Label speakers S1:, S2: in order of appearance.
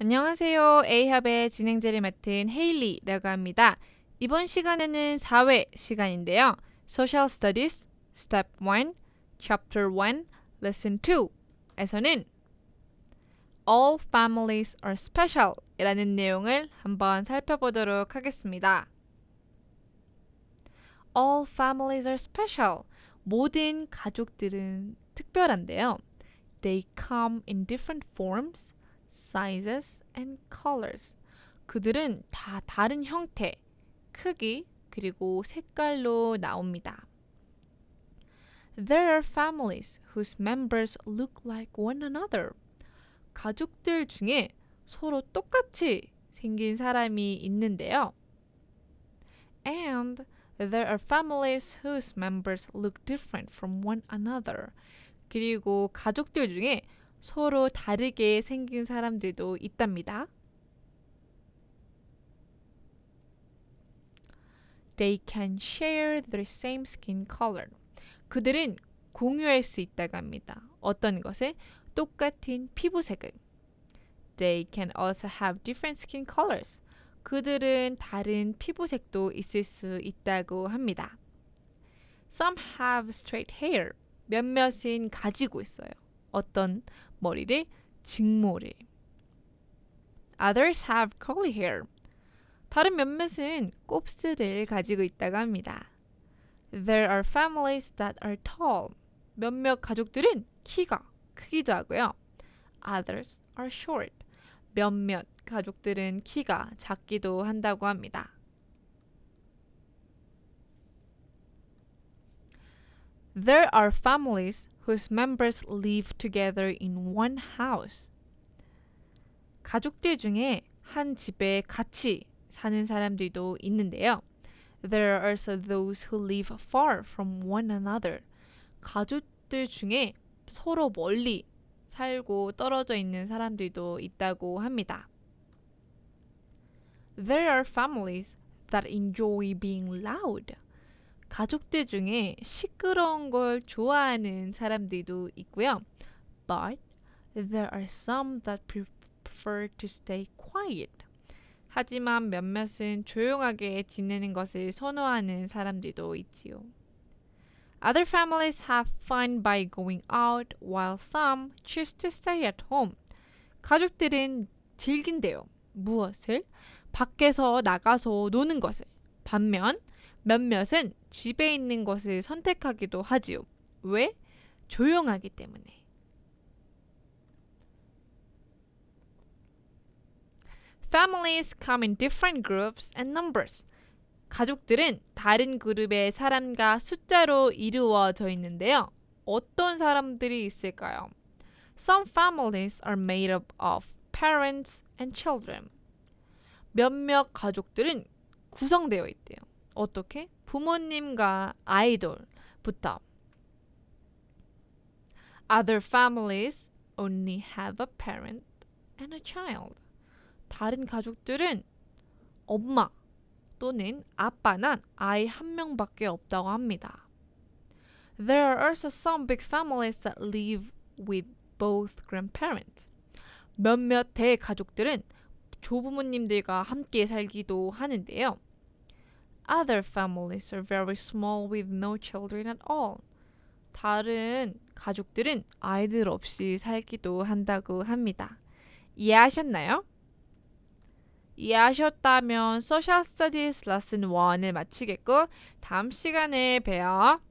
S1: 안녕하세요. A합의 진행자를 맡은 헤일리라고 합니다. 이번 시간에는 사회 시간인데요. Social Studies Step 1 Chapter 1 Lesson 2에서는 All families are special 이라는 내용을 한번 살펴보도록 하겠습니다. All families are special. 모든 가족들은 특별한데요. They come in different forms sizes and colors. 그들은 다 다른 형태, 크기, 그리고 색깔로 나옵니다. There are families whose members look like one another. 가족들 중에 서로 똑같이 생긴 사람이 있는데요. And there are families whose members look different from one another. 그리고 가족들 중에 서로 다르게 생긴 사람들도 있답니다. They can share the same skin color. 그들은 공유할 수 있다고 합니다. 어떤 것을? 똑같은 피부색을. They can also have different skin colors. 그들은 다른 피부색도 있을 수 있다고 합니다. Some have straight hair. 몇몇은 가지고 있어요. 어떤 머리를 직모래. Others have curly hair. 다른 몇몇은 곱슬을 가지고 있다고 합니다. There are families that are tall. 몇몇 가족들은 키가 크기도 하고요. Others are short. 몇몇 가족들은 키가 작기도 한다고 합니다. There are families whose members live together in one house. 가족들 중에 한 집에 같이 사는 사람들도 있는데요. There are also those who live far from one another. 가족들 중에 서로 멀리 살고 떨어져 있는 사람들도 있다고 합니다. There are families that enjoy being loud. 가족들 중에 시끄러운 걸 좋아하는 사람들도 있고요. But there are some that prefer to stay quiet. 하지만 몇몇은 조용하게 지내는 것을 선호하는 사람들도 있지요. Other families have fun by going out while some choose to stay at home. 가족들은 즐긴대요. 무엇을? 밖에서 나가서 노는 것을. 반면 몇몇은 집에 있는 것을 선택하기도 하지요. 왜? 조용하기 때문에. Families come in different groups and numbers. 가족들은 다른 그룹의 사람과 숫자로 이루어져 있는데요. 어떤 사람들이 있을까요? Some families are made up of parents and children. 몇몇 가족들은 구성되어 있대요. 어떻게? 부모님과 아이돌부터 Other families only have a parent and a child. 다른 가족들은 엄마 또는 아빠는 아이 한 명밖에 없다고 합니다. There are also some big families that live with both grandparents. 몇몇 대가족들은 조부모님들과 함께 살기도 하는데요. Other families are very small with no children at all. 다른 가족들은 아이들 없이 살기도 한다고 합니다. 이해하셨나요? 이해하셨다면 Social Studies Lesson 1을 마치겠고 다음 시간에 봬요.